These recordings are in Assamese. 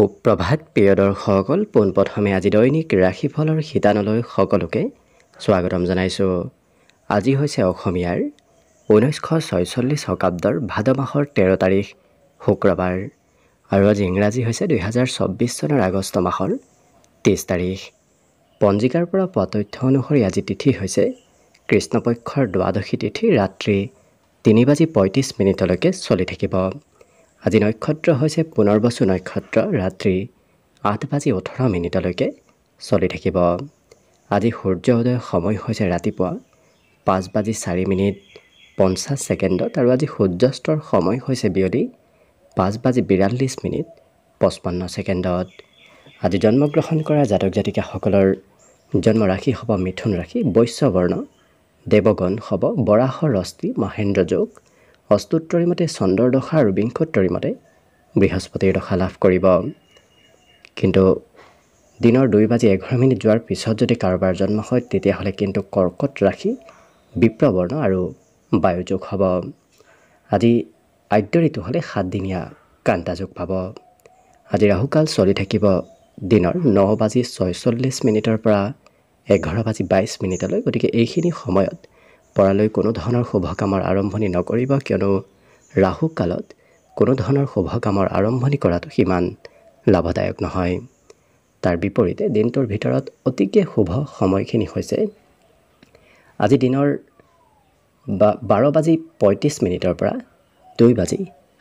সুপ্ৰভাত প্ৰিয় দৰ্শকসকল পোনপ্ৰথমে আজি দৈনিক ৰাশিফলৰ শিতানলৈ সকলোকে স্বাগতম জনাইছোঁ আজি হৈছে অসমীয়াৰ ঊনৈছশ ছয়চল্লিছ শকাব্দৰ ভাদ মাহৰ তেৰ তাৰিখ শুক্ৰবাৰ আৰু আজি ইংৰাজী হৈছে দুহেজাৰ চৌব্বিছ চনৰ আগষ্ট মাহৰ ত্ৰিছ তাৰিখ পঞ্জিকাৰ পৰা পোৱা তথ্য অনুসৰি আজি তিথি হৈছে কৃষ্ণপক্ষৰ দ্বাদশী তিথি ৰাত্ৰি তিনি বাজি পঁয়ত্ৰিছ মিনিটলৈকে চলি থাকিব আজি নক্ষত্ৰ হৈছে পুনৰ পুনৰ্বচু নক্ষত্ৰ ৰাতি আঠ বাজি ওঠৰ মিনিটলৈকে চলি থাকিব আজি সূৰ্য উদয়ৰ সময় হৈছে ৰাতিপুৱা পাঁচ বাজি চাৰি মিনিট পঞ্চাছ ছেকেণ্ডত আৰু আজি সূৰ্যাস্তৰ সময় হৈছে বিয়লি পাঁচ বাজি বিৰাল্লিছ মিনিট পঁচপন্ন ছেকেণ্ডত আজি জন্মগ্ৰহণ কৰা জাতক জাতিকাসকলৰ জন্ম ৰাশি হ'ব মিথুন ৰাশি বৈশ্যবৰ্ণ দেৱগণ হ'ব বৰাহ ৰস্তি যোগ অষ্টোত্তৰী মতে চন্দ্ৰৰ দশা আৰু বিংশোত্তৰী মতে বৃহস্পতিৰ দশা লাভ কৰিব কিন্তু দিনৰ দুই বাজি এঘাৰ মিনিট যোৱাৰ পিছত যদি কাৰোবাৰ জন্ম হয় তেতিয়াহ'লে কিন্তু কৰ্কট ৰাশি বিপ্ৰবৰ্ণ আৰু বায়ুযোগ হ'ব আজি আদ্য ঋতু হ'লে সাতদিনীয়া কান্তাযোগ পাব আজি ৰাহুকাল চলি থাকিব দিনৰ ন বাজি ছয়চল্লিছ মিনিটৰ পৰা এঘাৰ বাজি বাইছ মিনিটলৈ গতিকে এইখিনি সময়ত পৰালৈ কোনো ধৰণৰ শুভ কামৰ আৰম্ভণি নকৰিব কিয়নো ৰাহুকালত কোনো ধৰণৰ শুভ কামৰ আৰম্ভণি কৰাটো সিমান লাভদায়ক নহয় তাৰ বিপৰীতে দিনটোৰ ভিতৰত অতিকৈ শুভ সময়খিনি হৈছে আজি দিনৰ বাৰ বাজি পঁয়ত্ৰিছ মিনিটৰ পৰা দুই বাজি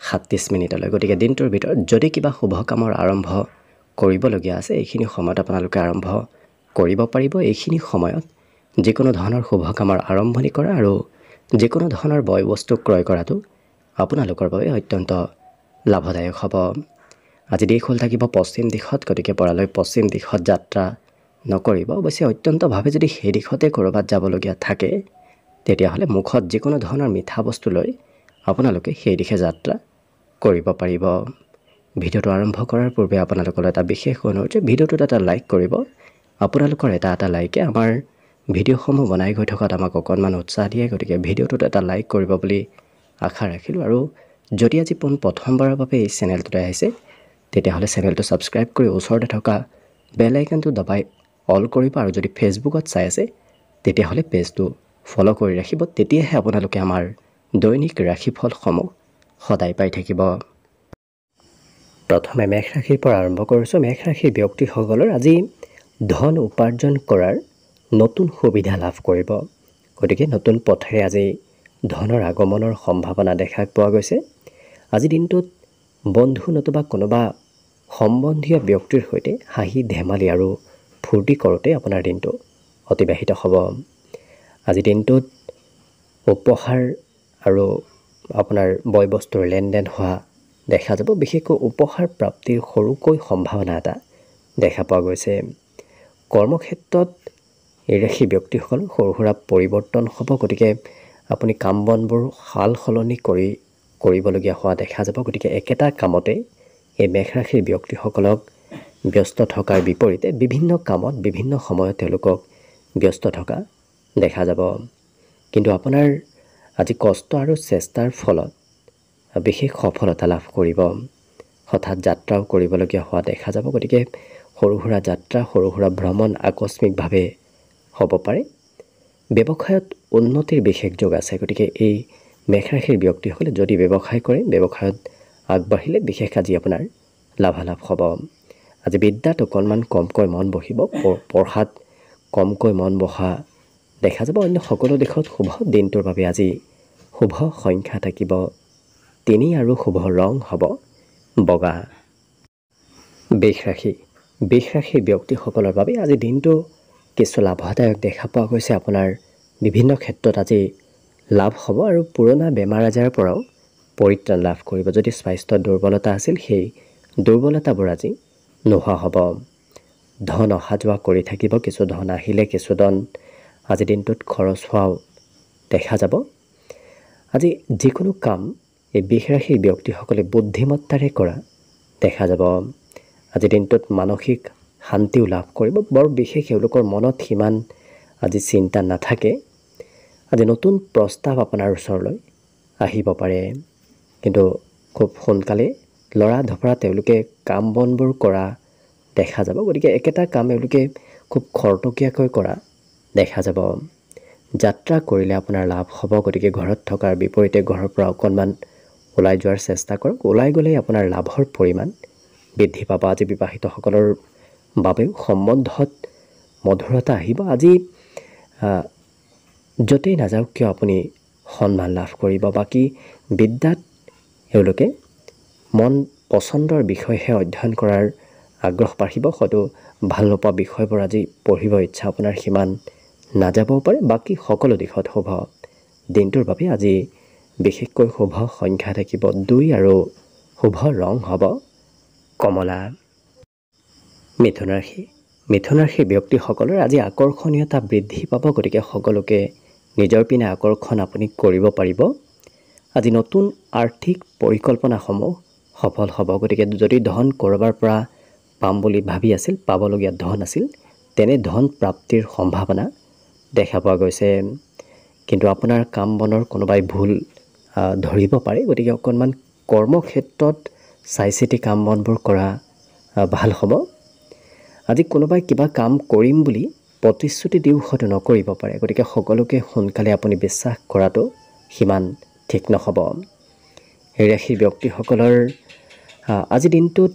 সাতত্ৰিছ মিনিটলৈ গতিকে দিনটোৰ ভিতৰত যদি কিবা শুভ কামৰ আৰম্ভ কৰিবলগীয়া আছে এইখিনি সময়ত আপোনালোকে আৰম্ভ কৰিব পাৰিব এইখিনি সময়ত যিকোনো ধৰণৰ শুভকামৰ আৰম্ভণি কৰা আৰু যিকোনো ধৰণৰ বয় বস্তু ক্ৰয় কৰাটো আপোনালোকৰ বাবে অত্যন্ত লাভদায়ক হ'ব আজি দেশ হ'ল থাকিব পশ্চিম দিশত গতিকে পৰালৈ পশ্চিম দিশত যাত্ৰা নকৰিব অৱশ্যে অত্যন্তভাৱে যদি সেই দিশতে ক'ৰবাত যাবলগীয়া থাকে তেতিয়াহ'লে মুখত যিকোনো ধৰণৰ মিঠা বস্তু লৈ আপোনালোকে সেই দিশে যাত্ৰা কৰিব পাৰিব ভিডিঅ'টো আৰম্ভ কৰাৰ পূৰ্বে আপোনালোকলৈ এটা বিশেষ অনুৰোধ যে ভিডিঅ'টোত এটা লাইক কৰিব আপোনালোকৰ এটা এটা লাইকে আমাৰ ভিডিঅ'সমূহ বনাই গৈ থকাত আমাক অকণমান উৎসাহ দিয়ে গতিকে ভিডিঅ'টোত এটা লাইক কৰিব বুলি আশা ৰাখিলোঁ আৰু যদি আজি পোন প্ৰথমবাৰৰ বাবে এই চেনেলটোতে আহিছে তেতিয়াহ'লে চেনেলটো ছাবস্ক্ৰাইব কৰি ওচৰতে থকা বেল আইকনটো দবাই অল কৰিব আৰু যদি ফেচবুকত চাই আছে তেতিয়াহ'লে পেজটো ফ'ল' কৰি ৰাখিব তেতিয়াহে আপোনালোকে আমাৰ দৈনিক ৰাশিফলসমূহ সদায় পাই থাকিব প্ৰথমে মেঘ ৰাশিৰ পৰা আৰম্ভ কৰিছোঁ মেঘ ৰাশিৰ ব্যক্তিসকলৰ আজি ধন উপাৰ্জন কৰাৰ নতুন সুবিধা লাভ কৰিব গতিকে নতুন পথেৰে আজি ধনৰ আগমনৰ সম্ভাৱনা দেখা পোৱা গৈছে আজি দিনটোত বন্ধু নতুবা কোনোবা সম্বন্ধীয় ব্যক্তিৰ সৈতে হাঁহি ধেমালি আৰু ফূৰ্তি কৰোঁতে আপোনাৰ দিনটো অতিবাহিত হ'ব আজি দিনটোত উপহাৰ আৰু আপোনাৰ বয় বস্তুৰ লেনদেন হোৱা দেখা যাব বিশেষকৈ উপহাৰ প্ৰাপ্তিৰ সৰুকৈ সম্ভাৱনা এটা দেখা পোৱা গৈছে কৰ্মক্ষেত্ৰত এই ৰাশি ব্যক্তিসকল সৰু সুৰা পৰিৱৰ্তন হ'ব গতিকে আপুনি কাম বনবোৰ সাল সলনি কৰি কৰিবলগীয়া হোৱা দেখা যাব গতিকে একেটা কামতে এই মেঘ ৰাশিৰ ব্যক্তিসকলক ব্যস্ত থকাৰ বিপৰীতে বিভিন্ন কামত বিভিন্ন সময়ত তেওঁলোকক ব্যস্ত থকা দেখা যাব কিন্তু আপোনাৰ আজি কষ্ট আৰু চেষ্টাৰ ফলত বিশেষ সফলতা লাভ কৰিব হঠাৎ যাত্ৰাও কৰিবলগীয়া হোৱা দেখা যাব গতিকে সৰু সুৰা যাত্ৰা সৰু সুৰা ভ্ৰমণ আকস্মিকভাৱে হ'ব পাৰে ব্যৱসায়ত উন্নতিৰ বিশেষ যোগ আছে গতিকে এই মেখৰাশিৰ ব্যক্তিসকলে যদি ব্যৱসায় কৰে ব্যৱসায়ত আগবাঢ়িলে বিশেষ আজি আপোনাৰ লাভালাভ হ'ব আজি বিদ্যাত অকণমান কমকৈ মন বহিব পঢ়াত কমকৈ মন বহা দেখা যাব অন্য সকলো দিশত শুভ দিনটোৰ বাবে আজি শুভ সংখ্যা থাকিব তিনি আৰু শুভ ৰং হ'ব বগা বিষ ৰাশি বিষ ৰাশিৰ ব্যক্তিসকলৰ বাবে আজি দিনটো কিছু লাভদায়ক দেখা পোৱা গৈছে আপোনাৰ বিভিন্ন ক্ষেত্ৰত আজি লাভ হ'ব আৰু পুৰণা বেমাৰ আজাৰৰ পৰাও পৰিত্ৰাণ লাভ কৰিব যদি স্বাস্থ্য দুৰ্বলতা আছিল সেই দুৰ্বলতাবোৰ আজি নোহোৱা হ'ব ধন অহা যোৱা কৰি থাকিব কিছু ধন আহিলে কিছু ধন আজি দিনটোত খৰচ হোৱাও দেখা যাব আজি যিকোনো কাম এই বিষৰাশীৰ ব্যক্তিসকলে বুদ্ধিমত্তাৰে কৰা দেখা যাব আজি দিনটোত মানসিক শান্তিও লাভ কৰিব বৰ বিশেষ এওঁলোকৰ মনত সিমান আজি চিন্তা নাথাকে আজি নতুন প্ৰস্তাৱ আপোনাৰ ওচৰলৈ আহিব পাৰে কিন্তু খুব সোনকালে লৰা ধপৰা তেওঁলোকে কাম বনবোৰ কৰা দেখা যাব গতিকে একেটা কাম এওঁলোকে খুব খৰতকীয়াকৈ কৰা দেখা যাব যাত্ৰা কৰিলে আপোনাৰ লাভ হ'ব গতিকে ঘৰত থকাৰ বিপৰীতে ঘৰৰ পৰা অকণমান ওলাই যোৱাৰ চেষ্টা কৰক ওলাই গ'লেই আপোনাৰ লাভৰ পৰিমাণ বৃদ্ধি পাব আজি বিবাহিতসকলৰ বাবেও সম্বন্ধত মধুৰতা আহিব আজি য'তেই নাযাওক কিয় আপুনি সন্মান লাভ কৰিব বাকী বিদ্যাত এওঁলোকে মন পচন্দৰ বিষয়হে অধ্যয়ন কৰাৰ আগ্ৰহ বাঢ়িব হয়তো ভাল নোপোৱা বিষয়বোৰ আজি পঢ়িব ইচ্ছা আপোনাৰ সিমান নাযাবও পাৰে বাকী সকলো দিশত শুভ দিনটোৰ বাবে আজি বিশেষকৈ শুভ সংখ্যা থাকিব দুই আৰু শুভ ৰং হ'ব কমলা মিথুন ৰাশি মিথুন ৰাশিৰ ব্যক্তিসকলৰ আজি আকৰ্ষণীয়তা বৃদ্ধি পাব গতিকে সকলোকে নিজৰ পিনে আকৰ্ষণ আপুনি কৰিব পাৰিব আজি নতুন আৰ্থিক পৰিকল্পনাসমূহ সফল হ'ব গতিকে যদি ধন ক'ৰবাৰ পৰা পাম বুলি ভাবি আছিল পাবলগীয়া ধন আছিল তেনে ধন প্ৰাপ্তিৰ সম্ভাৱনা দেখা পোৱা গৈছে কিন্তু আপোনাৰ কাম বনৰ কোনোবাই ভুল ধৰিব পাৰে গতিকে অকণমান কৰ্মক্ষেত্ৰত চাই চিতি কাম বনবোৰ কৰা ভাল হ'ব আজি কোনোবাই কিবা কাম কৰিম বুলি প্ৰতিশ্ৰুতি দিও হয়তো নকৰিব পাৰে গতিকে সকলোকে সোনকালে আপুনি বিশ্বাস কৰাটো সিমান ঠিক নহ'ব সেই ৰাশি ব্যক্তিসকলৰ আজি দিনটোত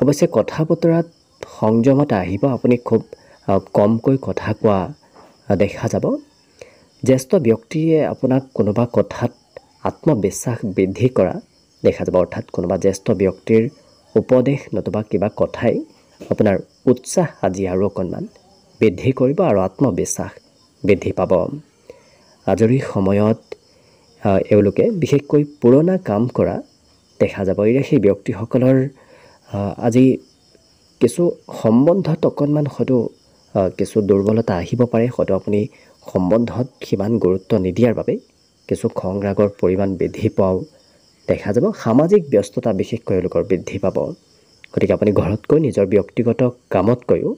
অৱশ্যে কথা বতৰাত সংযমত আহিব আপুনি খুব কমকৈ কথা কোৱা দেখা যাব জ্যেষ্ঠ ব্যক্তিয়ে আপোনাক কোনোবা কথাত আত্মবিশ্বাস বৃদ্ধি কৰা দেখা যাব অৰ্থাৎ কোনোবা জ্যেষ্ঠ ব্যক্তিৰ উপদেশ নতুবা কিবা কথাই আপোনাৰ উৎসাহ আজি আৰু অকণমান বৃদ্ধি কৰিব আৰু আত্মবিশ্বাস বৃদ্ধি পাব আজৰি সময়ত এওঁলোকে বিশেষকৈ পুৰণা কাম কৰা দেখা যাব এই সেই ব্যক্তিসকলৰ আজি কিছু সম্বন্ধত অকণমান হয়তো কিছু দুৰ্বলতা আহিব পাৰে হয়তো আপুনি সম্বন্ধত সিমান গুৰুত্ব নিদিয়াৰ বাবে কিছু খং ৰাগৰ পৰিমাণ বৃদ্ধি পোৱাও দেখা যাব সামাজিক ব্যস্ততা বিশেষকৈ এওঁলোকৰ বৃদ্ধি পাব গতিকে আপুনি ঘৰতকৈ নিজৰ ব্যক্তিগত কামতকৈও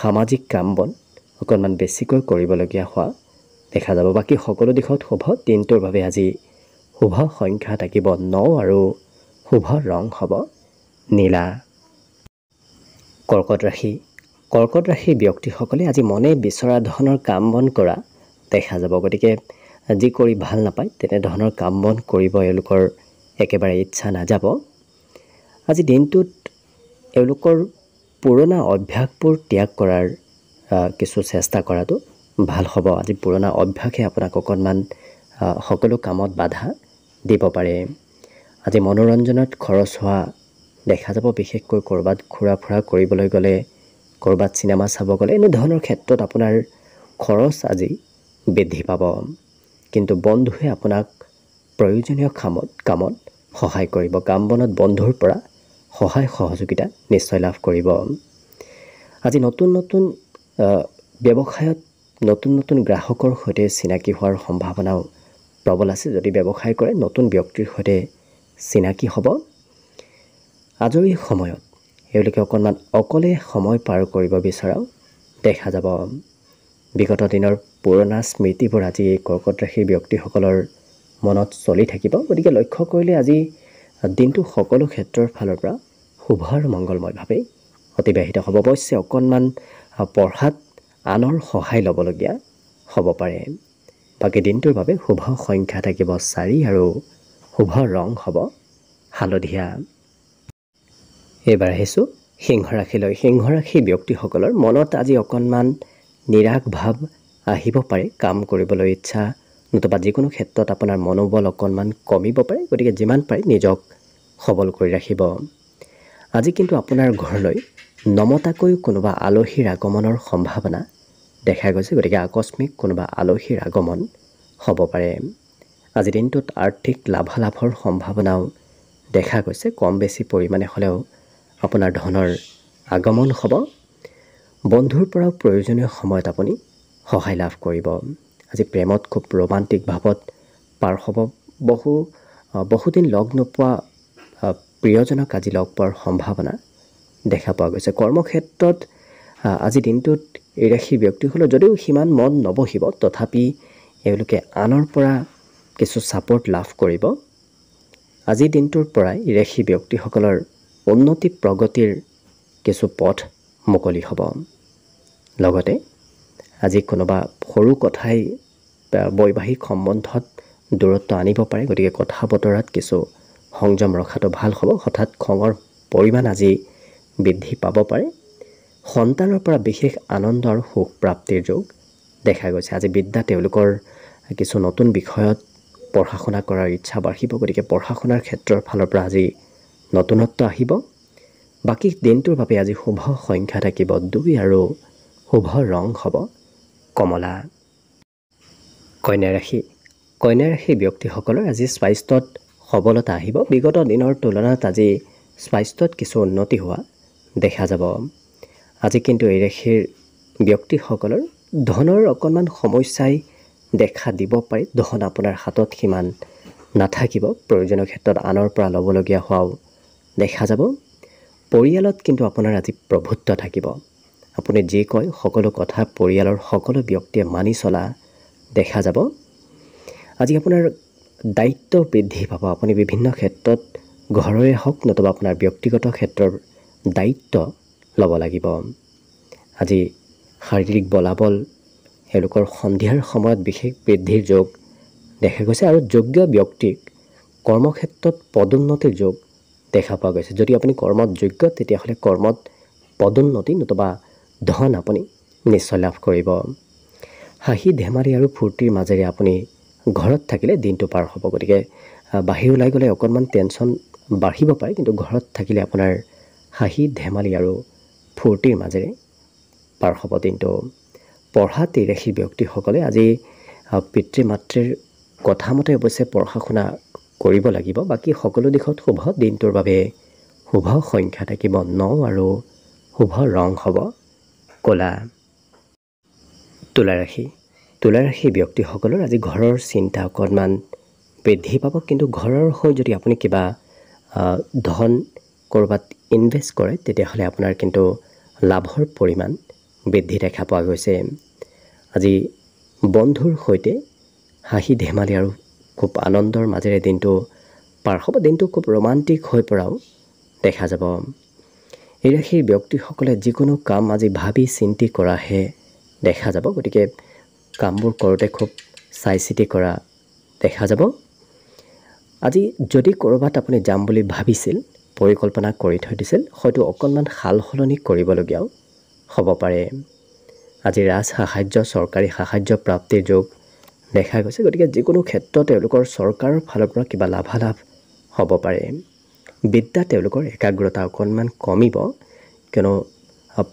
সামাজিক কাম বন অকণমান বেছিকৈ কৰিবলগীয়া হোৱা দেখা যাব বাকী সকলো দিশত শুভ দিনটোৰ বাবে আজি শুভ সংখ্যা থাকিব ন আৰু শুভ ৰং হ'ব নীলা কৰ্কট ৰাশি কৰ্কট ৰাশিৰ ব্যক্তিসকলে আজি মনে বিচৰা ধৰণৰ কাম বন কৰা দেখা যাব গতিকে যি কৰি ভাল নাপায় তেনেধৰণৰ কাম বন কৰিব এওঁলোকৰ একেবাৰে ইচ্ছা নাযাব আজি দিনটোত এওঁলোকৰ পুৰণা অভ্যাসবোৰ ত্যাগ কৰাৰ কিছু চেষ্টা কৰাটো ভাল হ'ব আজি পুৰণা অভ্যাসে আপোনাক অকণমান সকলো কামত বাধা দিব পাৰে আজি মনোৰঞ্জনত খৰচ হোৱা দেখা যাব বিশেষকৈ ক'ৰবাত ঘূৰা ফুৰা কৰিবলৈ গ'লে ক'ৰবাত চিনেমা চাব গ'লে এনেধৰণৰ ক্ষেত্ৰত আপোনাৰ খৰচ আজি বৃদ্ধি পাব কিন্তু বন্ধুৱে আপোনাক প্ৰয়োজনীয় কামত কামত সহায় কৰিব কাম বনত বন্ধুৰ পৰা সহায় সহযোগিতা নিশ্চয় লাভ কৰিব আজি নতুন নতুন ব্যৱসায়ত নতুন নতুন গ্ৰাহকৰ সৈতে চিনাকি হোৱাৰ সম্ভাৱনাও প্ৰবল আছে যদি ব্যৱসায় কৰে নতুন ব্যক্তিৰ সৈতে চিনাকি হ'ব আজৰি সময়ত এওঁলোকে অকণমান অকলে সময় পাৰ কৰিব বিচৰাও দেখা যাব বিগত দিনৰ পুৰণা স্মৃতিবোৰ আজি এই কৰ্কট ৰাশিৰ ব্যক্তিসকলৰ মনত চলি থাকিব গতিকে লক্ষ্য কৰিলে আজি দিনটো সকলো ক্ষেত্ৰৰ ফালৰ পৰা শুভ আৰু মংগলময়ভাৱেই অতিবাহিত হ'ব অৱশ্যে অকণমান পঢ়াত আনৰ সহায় ল'বলগীয়া হ'ব পাৰে বাকী দিনটোৰ বাবে শুভ সংখ্যা থাকিব চাৰি আৰু শুভ ৰং হ'ব হালধীয়া এইবাৰ আহিছোঁ সিংহ ৰাশিলৈ সিংহ ৰাশি ব্যক্তিসকলৰ মনত আজি অকণমান নিৰাশ ভাৱ আহিব পাৰে কাম কৰিবলৈ ইচ্ছা নতুবা যিকোনো ক্ষেত্ৰত আপোনাৰ মনোবল অকণমান কমিব পাৰে গতিকে যিমান পাৰে নিজক সবল কৰি ৰাখিব আজি কিন্তু আপোনাৰ ঘৰলৈ নমতাকৈ কোনোবা আলহীৰ আগমনৰ সম্ভাৱনা দেখা গৈছে গতিকে আকস্মিক কোনোবা আলহীৰ আগমন হ'ব পাৰে আজি দিনটোত আৰ্থিক লাভালাভৰ সম্ভাৱনাও দেখা গৈছে কম বেছি পৰিমাণে হ'লেও আপোনাৰ ধনৰ আগমন হ'ব বন্ধুৰ পৰাও প্ৰয়োজনীয় সময়ত আপুনি সহায় লাভ কৰিব আজি প্ৰেমত খুব ৰোমান্টিক ভাৱত পাৰ হ'ব বহু বহুদিন লগ নোপোৱা প্ৰিয়জনক আজি লগ পোৱাৰ সম্ভাৱনা দেখা পোৱা গৈছে কৰ্মক্ষেত্ৰত আজি দিনটোত ইৰাশী ব্যক্তিসকলে যদিও সিমান মন নবহিব তথাপি এওঁলোকে আনৰ পৰা কিছু ছাপৰ্ট লাভ কৰিব আজিৰ দিনটোৰ পৰাই ইৰাশী ব্যক্তিসকলৰ উন্নতি প্ৰগতিৰ কিছু পথ মুকলি হ'ব লগতে আজি কোনোবা সৰু কথাই বৈবাহিক সম্বন্ধত দূৰত্ব আনিব পাৰে গতিকে কথা বতৰাত কিছু সংযম ৰখাটো ভাল হ'ব হঠাৎ খঙৰ পৰিমাণ আজি বৃদ্ধি পাব পাৰে সন্তানৰ পৰা বিশেষ আনন্দ আৰু সুখ প্ৰাপ্তিৰ যোগ দেখা গৈছে আজি বিদ্যা তেওঁলোকৰ কিছু নতুন বিষয়ত পঢ়া শুনা কৰাৰ ইচ্ছা বাঢ়িব গতিকে পঢ়া শুনাৰ ক্ষেত্ৰৰ ফালৰ পৰা আজি নতুনত্ব আহিব বাকী দিনটোৰ বাবে আজি শুভ সংখ্যা থাকিব দুই আৰু শুভ ৰং হ'ব কমলা কন্যা ৰাশি কন্যা ৰাশি ব্যক্তিসকলৰ আজি স্বাস্থ্যত সবলতা আহিব বিগত দিনৰ তুলনাত আজি স্বাস্থ্যত কিছু উন্নতি হোৱা দেখা যাব আজি কিন্তু এই ৰাশিৰ ব্যক্তিসকলৰ ধনৰ অকণমান সমস্যাই দেখা দিব পাৰি ধন আপোনাৰ হাতত সিমান নাথাকিব প্ৰয়োজনীয় ক্ষেত্ৰত আনৰ পৰা ল'বলগীয়া হোৱাও দেখা যাব পৰিয়ালত কিন্তু আপোনাৰ আজি প্ৰভুত্ব থাকিব আপুনি যি কয় সকলো কথা পৰিয়ালৰ সকলো ব্যক্তিয়ে মানি চলা দেখা যাব আজি আপোনাৰ দায়িত্ব বৃদ্ধি পাব আপুনি বিভিন্ন ক্ষেত্ৰত ঘৰৰে হওক নতুবা আপোনাৰ ব্যক্তিগত ক্ষেত্ৰৰ দায়িত্ব ল'ব লাগিব আজি শাৰীৰিক বলাবল এওঁলোকৰ সন্ধিয়াৰ সময়ত বিশেষ বৃদ্ধিৰ যোগ দেখা গৈছে আৰু যোগ্য ব্যক্তিক কৰ্মক্ষেত্ৰত পদোন্নতিৰ যোগ দেখা পোৱা গৈছে যদি আপুনি কৰ্মত যোগ্য তেতিয়াহ'লে কৰ্মত পদোন্নতি নতুবা ধন আপুনি নিশ্চয় লাভ কৰিব হাঁহি ধেমালি আৰু ফূৰ্তিৰ মাজেৰে আপুনি ঘৰত থাকিলে দিনটো পাৰ হ'ব গতিকে বাহিৰ ওলাই গ'লে অকণমান টেনশ্যন বাঢ়িব পাৰে কিন্তু ঘৰত থাকিলে আপোনাৰ হাঁহি ধেমালি আৰু ফূৰ্তিৰ মাজেৰে পাৰ হ'ব দিনটো পঢ়া তিৰাশী ব্যক্তিসকলে আজি পিতৃ মাতৃৰ কথামতে অৱশ্যে পঢ়া শুনা কৰিব লাগিব বাকী সকলো দিশত শুভ দিনটোৰ বাবে শুভ সংখ্যা থাকিব ন আৰু শুভ ৰং হ'ব কলা তুলাৰাশি তুলাৰাশি ব্যক্তিসকলৰ আজি ঘৰৰ চিন্তা অকণমান বৃদ্ধি পাব কিন্তু ঘৰৰ হৈ যদি আপুনি কিবা ধন ক'ৰবাত ইনভেষ্ট কৰে তেতিয়াহ'লে আপোনাৰ কিন্তু লাভৰ পৰিমাণ বৃদ্ধি দেখা পোৱা গৈছে আজি বন্ধুৰ সৈতে হাঁহি ধেমালি আৰু খুব আনন্দৰ মাজেৰে দিনটো পাৰ হ'ব দিনটো খুব ৰোমাণ্টিক হৈ পৰাও দেখা যাব এই সেই ব্যক্তিসকলে যিকোনো কাম আজি ভাবি চিন্তি কৰাহে দেখা যাব গতিকে কামবোৰ কৰোঁতে খুব চাই চিতি কৰা দেখা যাব আজি যদি ক'ৰবাত আপুনি যাম বুলি ভাবিছিল পৰিকল্পনা কৰি থৈ দিছিল হয়তো অকণমান সাল সলনি কৰিবলগীয়াও হ'ব পাৰে আজি ৰাজ সাহাৰ্য চৰকাৰী সাহাৰ্য প্ৰাপ্তিৰ যুগ দেখা গৈছে গতিকে যিকোনো ক্ষেত্ৰত তেওঁলোকৰ চৰকাৰৰ ফালৰ পৰা কিবা লাভালাভ হ'ব পাৰে বিদ্যা তেওঁলোকৰ একাগ্ৰতা অকণমান কমিব কিয়নো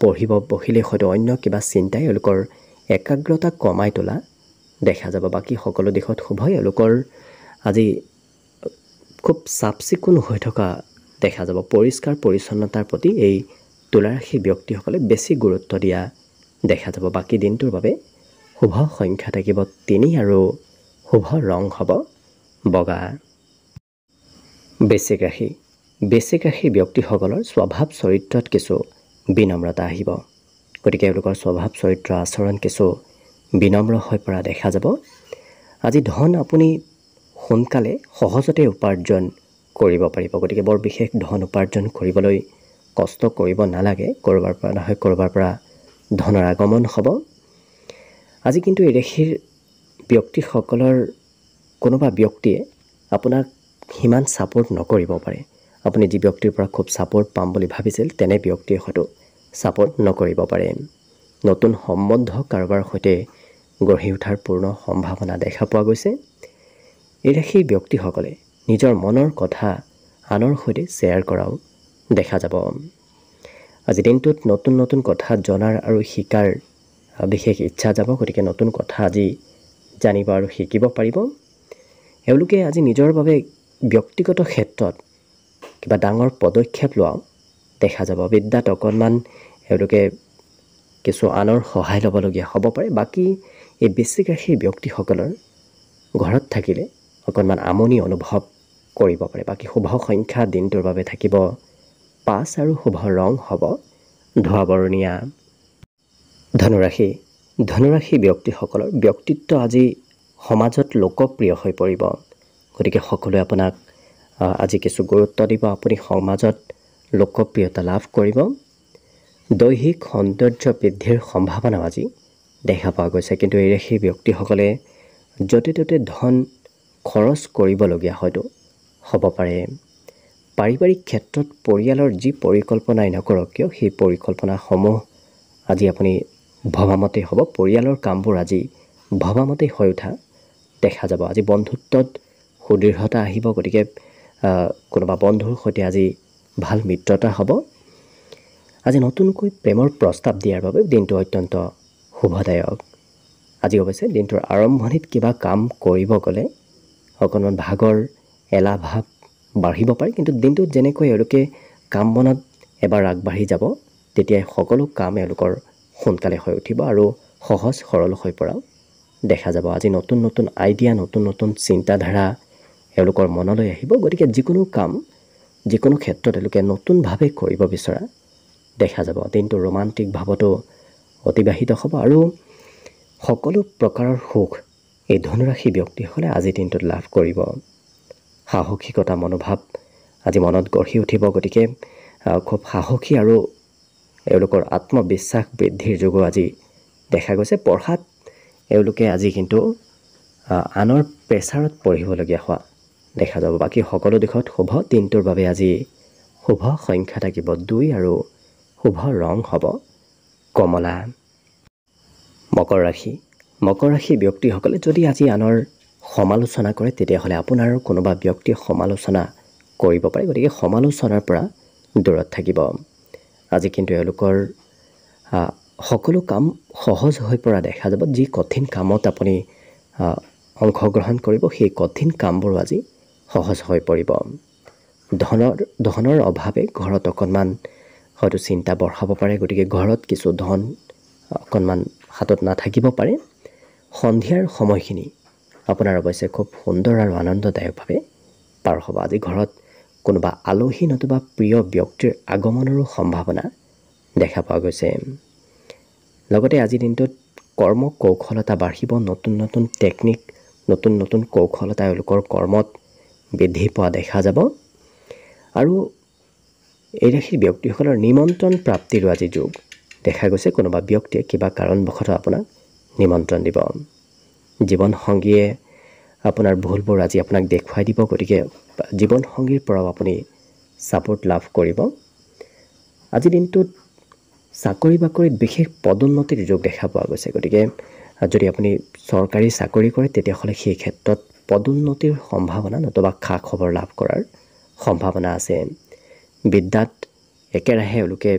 পঢ়িব বহিলে হয়তো অন্য কিবা চিন্তাই এওঁলোকৰ একাগ্ৰতা কমাই তোলা দেখা যাব বাকী সকলো দিশত শুভ এওঁলোকৰ আজি খুব চাফ চিকুণ হৈ থকা দেখা যাব পৰিষ্কাৰ পৰিচ্ছন্নতাৰ প্ৰতি এই তোলাৰাশী ব্যক্তিসকলে বেছি গুৰুত্ব দিয়া দেখা যাব বাকী দিনটোৰ বাবে শুভ সংখ্যা থাকিব তিনি আৰু শুভ ৰং হ'ব বগা বেছিক ৰাখি বেছিকাশী ব্যক্তিসকলৰ স্বভাৱ চৰিত্ৰত কিছু বিনম্ৰতা আহিব গতিকে এওঁলোকৰ স্বভাৱ চৰিত্ৰ আচৰণ কিছু বিনম্ৰ হৈ পৰা দেখা যাব আজি ধন আপুনি সোনকালে সহজতে উপাৰ্জন কৰিব পাৰিব গতিকে বৰ বিশেষ ধন উপাৰ্জন কৰিবলৈ কষ্ট কৰিব নালাগে ক'ৰবাৰ পৰা নহয় ক'ৰবাৰ পৰা ধনৰ আগমন হ'ব আজি কিন্তু এই এৰেশীৰ ব্যক্তিসকলৰ কোনোবা ব্যক্তিয়ে আপোনাক সিমান ছাপোৰ্ট নকৰিব পাৰে আপুনি যি ব্যক্তিৰ পৰা খুব ছাপৰ্ট পাম বুলি ভাবিছিল তেনে ব্যক্তিয়ে হয়তো ছাপৰ্ট নকৰিব পাৰে নতুন সম্বন্ধ কাৰোবাৰ সৈতে গঢ়ি উঠাৰ পূৰ্ণ সম্ভাৱনা দেখা পোৱা গৈছে এই ৰাশি ব্যক্তিসকলে নিজৰ মনৰ কথা আনৰ সৈতে শ্বেয়াৰ কৰাও দেখা যাব আজি দিনটোত নতুন নতুন কথা জনাৰ আৰু শিকাৰ বিশেষ ইচ্ছা যাব গতিকে নতুন কথা আজি জানিব আৰু শিকিব পাৰিব এওঁলোকে আজি নিজৰ বাবে ব্যক্তিগত ক্ষেত্ৰত কিবা ডাঙৰ পদক্ষেপ লোৱা দেখা যাব বিদ্যাত অকণমান এওঁলোকে কিছু আনৰ সহায় ল'বলগীয়া হ'ব পাৰে বাকী এই বেছিক ৰাশি ব্যক্তিসকলৰ ঘৰত থাকিলে অকণমান আমনি অনুভৱ কৰিব পাৰে বাকী শুভ সংখ্যা দিনটোৰ বাবে থাকিব পাঁচ আৰু শুভ ৰং হ'ব ধোৱা বৰণীয়া ধনুৰাশি ধনুৰাশি ব্যক্তিসকলৰ ব্যক্তিত্ব আজি সমাজত লোকপ্ৰিয় হৈ পৰিব গতিকে সকলোৱে আপোনাক আজি কিছু গুৰুত্ব দিব আপুনি সমাজত লোকপ্ৰিয়তা লাভ কৰিব দৈহিক সৌন্দৰ্য বৃদ্ধিৰ সম্ভাৱনাও আজি দেখা পোৱা গৈছে কিন্তু এই সেই ব্যক্তিসকলে য'তে ত'তে ধন খৰচ কৰিবলগীয়া হয়তো হ'ব পাৰে পাৰিবাৰিক ক্ষেত্ৰত পৰিয়ালৰ যি পৰিকল্পনাই নকৰক কিয় সেই পৰিকল্পনাসমূহ আজি আপুনি ভবামতেই হ'ব পৰিয়ালৰ কামবোৰ আজি ভবামতেই হৈ উঠা দেখা যাব আজি বন্ধুত্বত সুদৃঢ়তা আহিব গতিকে কোনোবা বন্ধুৰ সৈতে আজি ভাল মিত্ৰতা হ'ব আজি নতুনকৈ প্ৰেমৰ প্ৰস্তাৱ দিয়াৰ বাবে দিনটো অত্যন্ত শুভদায়ক আজি অৱশ্যে দিনটোৰ আৰম্ভণিত কিবা কাম কৰিব গ'লে অকণমান ভাগৰ এলাহ ভাৱ বাঢ়িব পাৰে কিন্তু দিনটোত যেনেকৈ এওঁলোকে কাম বনত এবাৰ আগবাঢ়ি যাব তেতিয়াই সকলো কাম এওঁলোকৰ সোনকালে হৈ উঠিব আৰু সহজ সৰল হৈ পৰাও দেখা যাব আজি নতুন নতুন আইডিয়া নতুন নতুন চিন্তাধাৰা তেওঁলোকৰ মনলৈ আহিব গতিকে যিকোনো কাম যিকোনো ক্ষেত্ৰত তেওঁলোকে নতুনভাৱে কৰিব বিচৰা দেখা যাব দিনটো ৰোমান্টিক ভাৱতো অতিবাহিত হ'ব আৰু সকলো প্ৰকাৰৰ সুখ এই ধনুৰাশি ব্যক্তিসকলে আজি দিনটোত লাভ কৰিব সাহসিকতা মনোভাৱ আজি মনত গঢ়ি উঠিব গতিকে খুব সাহসী আৰু এওঁলোকৰ আত্মবিশ্বাস বৃদ্ধিৰ যোগো আজি দেখা গৈছে পঢ়াত এওঁলোকে আজি কিন্তু আনৰ প্ৰেচাৰত পঢ়িবলগীয়া হোৱা দেখা যাব বাকী সকলো দিশত শুভ দিনটোৰ বাবে আজি শুভ সংখ্যা থাকিব দুই আৰু শুভ ৰং হ'ব কমলা মকৰ ৰাশি মকৰ ৰাশি ব্যক্তিসকলে যদি আজি আনৰ সমালোচনা কৰে তেতিয়াহ'লে আপোনাৰ কোনোবা ব্যক্তিয়ে সমালোচনা কৰিব পাৰে গতিকে সমালোচনাৰ পৰা দূৰত থাকিব আজি কিন্তু এওঁলোকৰ সকলো কাম সহজ হৈ পৰা দেখা যাব যি কঠিন কামত আপুনি অংশগ্ৰহণ কৰিব সেই কঠিন কামবোৰো আজি সহজ হৈ পৰিব ধনৰ ধনৰ অভাৱে ঘৰত অকণমান হয়তো চিন্তা বঢ়াব পাৰে গতিকে ঘৰত কিছু ধন অকণমান হাতত নাথাকিব পাৰে সন্ধিয়াৰ সময়খিনি আপোনাৰ অৱশ্যে খুব সুন্দৰ আৰু আনন্দদায়কভাৱে পাৰ হ'ব আজি ঘৰত কোনোবা আলহী নতুবা প্ৰিয় ব্যক্তিৰ আগমনৰো সম্ভাৱনা দেখা পোৱা গৈছে লগতে আজি দিনটোত কৰ্ম কৌশলতা বাঢ়িব নতুন নতুন টেকনিক নতুন নতুন কৌশলতা এওঁলোকৰ কৰ্মত বৃদ্ধি পোৱা দেখা যাব আৰু এই ৰাশিৰ ব্যক্তিসকলৰ নিমন্ত্ৰণ প্ৰাপ্তিৰো আজি যুগ দেখা গৈছে কোনোবা ব্যক্তিয়ে কিবা কাৰণবশতঃ আপোনাক নিমন্ত্ৰণ দিব জীৱনসংগীয়ে আপোনাৰ ভুলবোৰ আজি আপোনাক দেখুৱাই দিব গতিকে জীৱনসংগীৰ পৰাও আপুনি ছাপোৰ্ট লাভ কৰিব আজিৰ দিনটোত চাকৰি বাকৰিত বিশেষ পদোন্নতিৰ যোগ দেখা পোৱা গৈছে গতিকে যদি আপুনি চৰকাৰী চাকৰি কৰে তেতিয়াহ'লে সেই ক্ষেত্ৰত পদোন্নতিৰ সম্ভাৱনা নতুবা খা খবৰ লাভ কৰাৰ সম্ভাৱনা আছে বিদ্যাত একেৰাহে এওঁলোকে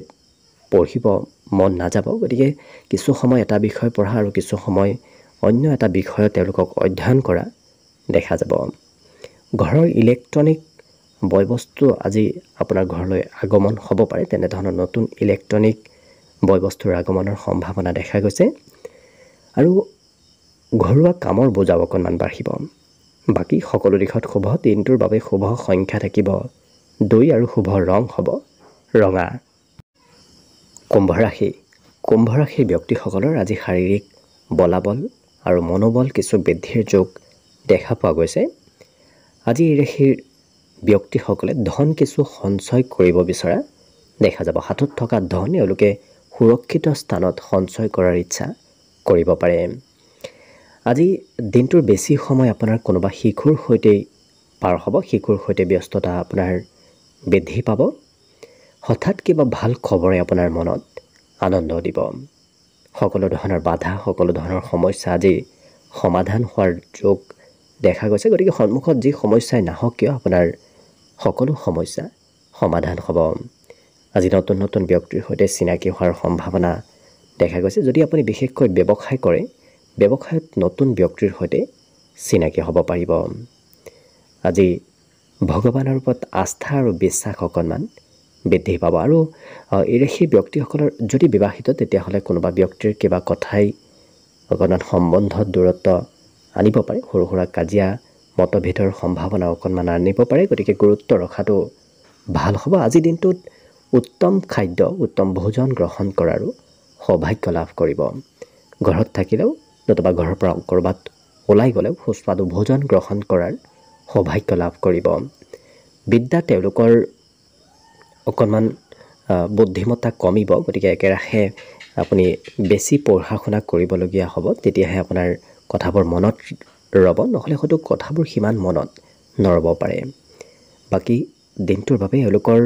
পঢ়িব মন নাযাব গতিকে কিছু সময় এটা বিষয় পঢ়া আৰু কিছু সময় অন্য এটা বিষয়ত তেওঁলোকক অধ্যয়ন কৰা দেখা যাব ঘৰৰ ইলেক্ট্ৰনিক বয়বস্তু আজি আপোনাৰ ঘৰলৈ আগমন হ'ব পাৰে তেনেধৰণৰ নতুন ইলেক্ট্ৰনিক বয়বস্তুৰ আগমনৰ সম্ভাৱনা দেখা গৈছে আৰু ঘৰুৱা কামৰ বোজাও অকণমান বাঢ়িব বাকী সকলো দিশত শুভ দিনটোৰ বাবে শুভ সংখ্যা থাকিব দুই আৰু শুভ ৰং হ'ব ৰঙা কুম্ভ ৰাশি কুম্ভ ৰাশিৰ ব্যক্তিসকলৰ আজি শাৰীৰিক বলাবল আৰু মনোবল কিছু বৃদ্ধিৰ যোগ দেখা পোৱা গৈছে আজি এই ৰাশিৰ ব্যক্তিসকলে ধন কিছু সঞ্চয় কৰিব বিচৰা দেখা যাব হাতত থকা ধন এওঁলোকে সুৰক্ষিত স্থানত সঞ্চয় কৰাৰ ইচ্ছা কৰিব পাৰে আজি দিনটোৰ বেছি সময় আপোনাৰ কোনোবা শিশুৰ সৈতে পাৰ হ'ব শিশুৰ সৈতে ব্যস্ততা আপোনাৰ বৃদ্ধি পাব হঠাৎ কিবা ভাল খবৰে আপোনাৰ মনত আনন্দ দিব সকলো ধৰণৰ বাধা সকলো ধৰণৰ সমস্যা আজি সমাধান হোৱাৰ যোগ দেখা গৈছে গতিকে সন্মুখত যি সমস্যাই নাহক কিয় আপোনাৰ সকলো সমস্যা সমাধান হ'ব আজি নতুন নতুন ব্যক্তিৰ সৈতে চিনাকি হোৱাৰ সম্ভাৱনা দেখা গৈছে যদি আপুনি বিশেষকৈ ব্যৱসায় কৰে ব্যৱসায়ত নতুন ব্যক্তিৰ সৈতে চিনাকি হ'ব পাৰিব আজি ভগৱানৰ ওপৰত আস্থা আৰু বিশ্বাস অকণমান বৃদ্ধি পাব আৰু এই ইৰেষি ব্যক্তিসকলৰ যদি বিবাহিত তেতিয়াহ'লে কোনোবা ব্যক্তিৰ কিবা কথাই অকণমান সম্বন্ধত দূৰত্ব আনিব পাৰে সৰু সুৰা কাজিয়া মতভেদৰ সম্ভাৱনা অকণমান আনিব পাৰে গতিকে গুৰুত্ব ৰখাটো ভাল হ'ব আজিৰ দিনটোত উত্তম খাদ্য উত্তম ভোজন গ্ৰহণ কৰাৰো সৌভাগ্য লাভ কৰিব ঘৰত থাকিলেও নতুবা ঘৰৰ পৰা ক'ৰবাত ওলাই গ'লেও সুস্বাদু ভোজন গ্ৰহণ কৰাৰ সৌভাগ্য লাভ কৰিব বিদ্যা তেওঁলোকৰ অকণমান বুদ্ধিমত্তা কমিব গতিকে একেৰাহে আপুনি বেছি পঢ়া শুনা কৰিবলগীয়া হ'ব তেতিয়াহে আপোনাৰ কথাবোৰ মনত ৰ'ব নহ'লে হয়তো কথাবোৰ সিমান মনত নৰ'ব পাৰে বাকী দিনটোৰ বাবে এওঁলোকৰ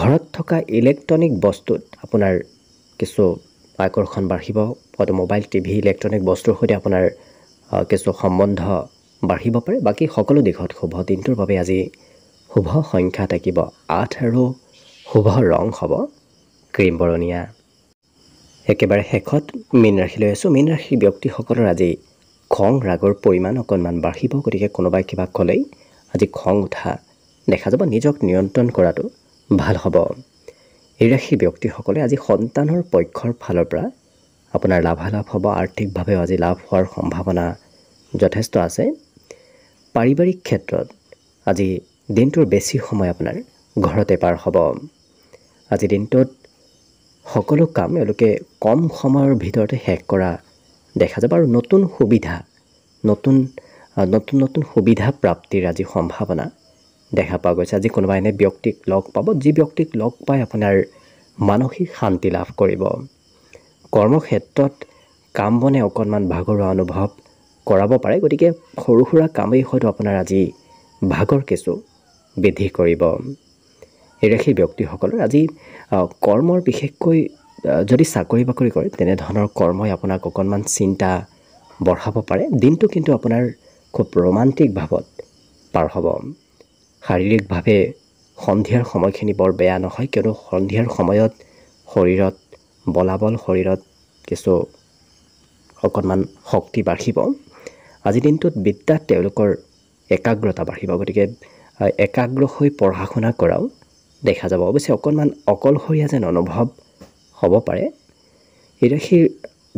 ঘৰত থকা ইলেক্ট্ৰনিক বস্তুত আপোনাৰ কিছু আকৰ্ষণ বাঢ়িব হয়তো মোবাইল টিভি ইলেক্ট্ৰনিক বস্তুৰ সৈতে আপোনাৰ কিছু সম্বন্ধ বাঢ়িব পাৰে বাকী সকলো দিশত শুভ দিনটোৰ বাবে আজি শুভ সংখ্যা থাকিব আঠ আৰু শুভ ৰং হ'ব ক্ৰীম বৰণীয়া একেবাৰে শেষত মীন ৰাশি লৈ আছোঁ মীন ৰাশিৰ ব্যক্তিসকলৰ আজি খং ৰাগৰ পৰিমাণ অকণমান বাঢ়িব গতিকে কোনোবাই কিবা ক'লেই আজি খং উঠা দেখা যাব নিজক নিয়ন্ত্ৰণ কৰাটো ভাল হ'ব নিৰাশী ব্যক্তিসকলে আজি সন্তানৰ পক্ষৰ ফালৰ পৰা আপোনাৰ লাভালাভ হ'ব আৰ্থিকভাৱেও আজি লাভ হোৱাৰ সম্ভাৱনা যথেষ্ট আছে পাৰিবাৰিক ক্ষেত্ৰত আজি দিনটোৰ বেছি সময় আপোনাৰ ঘৰতে পাৰ হ'ব আজি দিনটোত সকলো কাম এওঁলোকে কম সময়ৰ ভিতৰতে শেষ কৰা দেখা যাব আৰু নতুন সুবিধা নতুন নতুন নতুন সুবিধা প্ৰাপ্তিৰ আজি সম্ভাৱনা দেখা পোৱা গৈছে আজি কোনোবা এনে ব্যক্তিক লগ পাব যি ব্যক্তিক লগ পাই আপোনাৰ মানসিক শান্তি লাভ কৰিব কৰ্মক্ষেত্ৰত কাম বনে অকণমান ভাগৰুৱা অনুভৱ কৰাব পাৰে গতিকে সৰু সুৰা কামেই হয়তো আপোনাৰ আজি ভাগৰ কিছু বৃদ্ধি কৰিব এই ৰাশি ব্যক্তিসকলৰ আজি কৰ্মৰ বিশেষকৈ যদি চাকৰি বাকৰি কৰে তেনেধৰণৰ কৰ্মই আপোনাক অকণমান চিন্তা বঢ়াব পাৰে দিনটো কিন্তু আপোনাৰ খুব ভাৱত পাৰ হ'ব শাৰীৰিকভাৱে সন্ধিয়াৰ সময়খিনি বৰ বেয়া নহয় কিয়নো সন্ধিয়াৰ সময়ত শৰীৰত বলাবল শৰীৰত কিছু অকণমান শক্তি বাঢ়িব আজি দিনটোত বিদ্যাত তেওঁলোকৰ একাগ্ৰতা বাঢ়িব গতিকে একাগ্ৰ হৈ পঢ়া শুনা কৰাও দেখা যাব অৱশ্যে অকণমান অকলশৰীয়া যেন অনুভৱ হ'ব পাৰে এই হিৰাশীৰ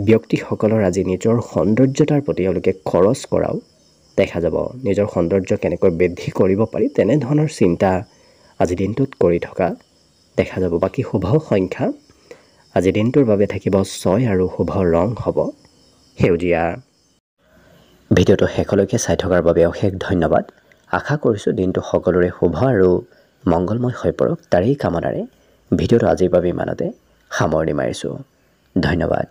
ব্যক্তিসকলৰ আজি নিজৰ সৌন্দৰ্যতাৰ প্ৰতি এওঁলোকে খৰচ কৰাও দেখা যাব নিজৰ সৌন্দৰ্য কেনেকৈ বৃদ্ধি কৰিব পাৰি তেনেধৰণৰ চিন্তা আজি দিনটোত কৰি থকা দেখা যাব বাকী শুভ সংখ্যা আজি দিনটোৰ বাবে থাকিব ছয় আৰু শুভ ৰং হ'ব সেউজীয়া ভিডিঅ'টো শেষলৈকে চাই থকাৰ বাবে অশেষ ধন্যবাদ আশা কৰিছোঁ দিনটো সকলোৰে শুভ আৰু মংগলময় হৈ পৰক তাৰেই কামনাৰে ভিডিঅ'টো আজিৰ বাবে ইমানতে সামৰণি মাৰিছোঁ ধন্যবাদ